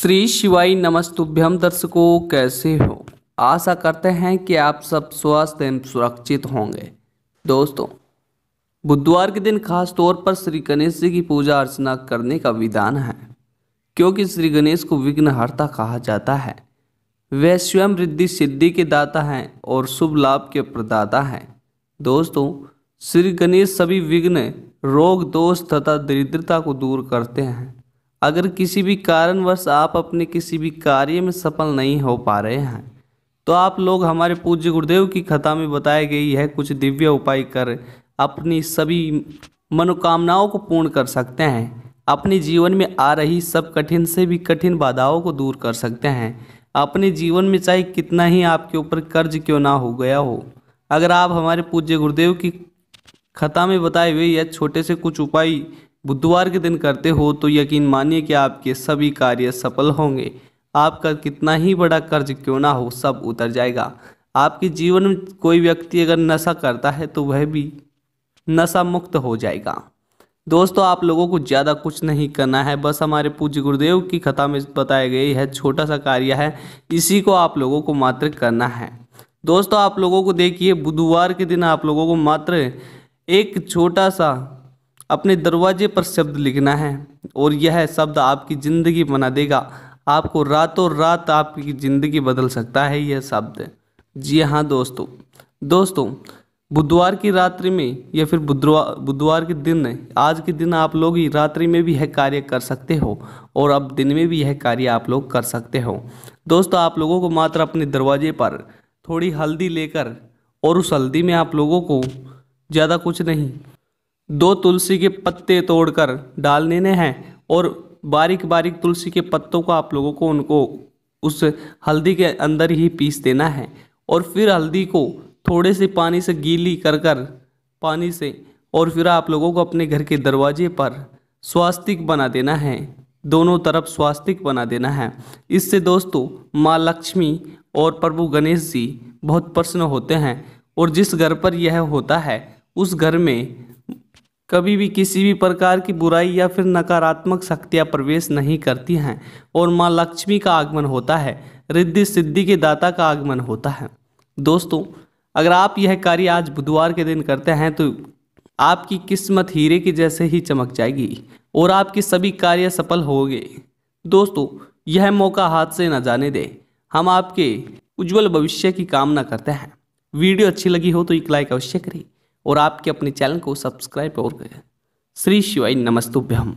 श्री शिवाय नमस्तुभ्यम दर्शकों कैसे हो आशा करते हैं कि आप सब स्वस्थ एवं सुरक्षित होंगे दोस्तों बुधवार के दिन खास तौर पर श्री गणेश जी की पूजा अर्चना करने का विधान है क्योंकि श्री गणेश को विघ्नहर्ता कहा जाता है वह स्वयं वृद्धि सिद्धि के दाता हैं और शुभ लाभ के प्रदाता हैं दोस्तों श्री गणेश सभी विघ्न रोग दोष तथा दरिद्रता को दूर करते हैं अगर किसी भी कारणवश आप अपने किसी भी कार्य में सफल नहीं हो पा रहे हैं तो आप लोग हमारे पूज्य गुरुदेव की कथा में बताई गई है कुछ दिव्य उपाय कर अपनी सभी मनोकामनाओं को पूर्ण कर सकते हैं अपने जीवन में आ रही सब कठिन से भी कठिन बाधाओं को दूर कर सकते हैं अपने जीवन में चाहे कितना ही आपके ऊपर कर्ज क्यों ना हो गया हो अगर आप हमारे पूज्य गुरुदेव की कथा में बताए हुए या छोटे से कुछ उपाय बुधवार के दिन करते हो तो यकीन मानिए कि आपके सभी कार्य सफल होंगे आपका कितना ही बड़ा कर्ज क्यों ना हो सब उतर जाएगा आपके जीवन में कोई व्यक्ति अगर नशा करता है तो वह भी नशा मुक्त हो जाएगा दोस्तों आप लोगों को ज़्यादा कुछ नहीं करना है बस हमारे पूज्य गुरुदेव की कथा में बताया गया यह छोटा सा कार्य है इसी को आप लोगों को मात्र करना है दोस्तों आप लोगों को देखिए बुधवार के दिन आप लोगों को मात्र एक छोटा सा अपने दरवाजे पर शब्द लिखना है और यह शब्द आपकी ज़िंदगी बना देगा आपको रातों रात आपकी ज़िंदगी बदल सकता है यह शब्द जी हाँ दोस्तों दोस्तों बुधवार की रात्रि में या फिर बुधवार बुधवार के दिन आज के दिन आप लोग ही रात्रि में भी यह कार्य कर सकते हो और अब दिन में भी यह कार्य आप लोग कर सकते हो दोस्तों आप लोगों को मात्र अपने दरवाजे पर थोड़ी हल्दी लेकर और उस हल्दी में आप लोगों को ज़्यादा कुछ नहीं दो तुलसी के पत्ते तोड़कर डाल देने हैं और बारीक बारीक तुलसी के पत्तों को आप लोगों को उनको उस हल्दी के अंदर ही पीस देना है और फिर हल्दी को थोड़े से पानी से गीली कर कर पानी से और फिर आप लोगों को अपने घर के दरवाजे पर स्वास्तिक बना देना है दोनों तरफ स्वास्तिक बना देना है इससे दोस्तों माँ लक्ष्मी और प्रभु गणेश जी बहुत प्रसन्न होते हैं और जिस घर पर यह होता है उस घर में कभी भी किसी भी प्रकार की बुराई या फिर नकारात्मक शक्तियाँ प्रवेश नहीं करती हैं और माँ लक्ष्मी का आगमन होता है रिद्धि सिद्धि के दाता का आगमन होता है दोस्तों अगर आप यह कार्य आज बुधवार के दिन करते हैं तो आपकी किस्मत हीरे के जैसे ही चमक जाएगी और आपके सभी कार्य सफल होंगे दोस्तों यह मौका हाथ से न जाने दें हम आपके उज्जवल भविष्य की कामना करते हैं वीडियो अच्छी लगी हो तो एक लाइक अवश्य करें और आपके अपने चैनल को सब्सक्राइब और करें श्री शिवाय नमस्तुभ्यम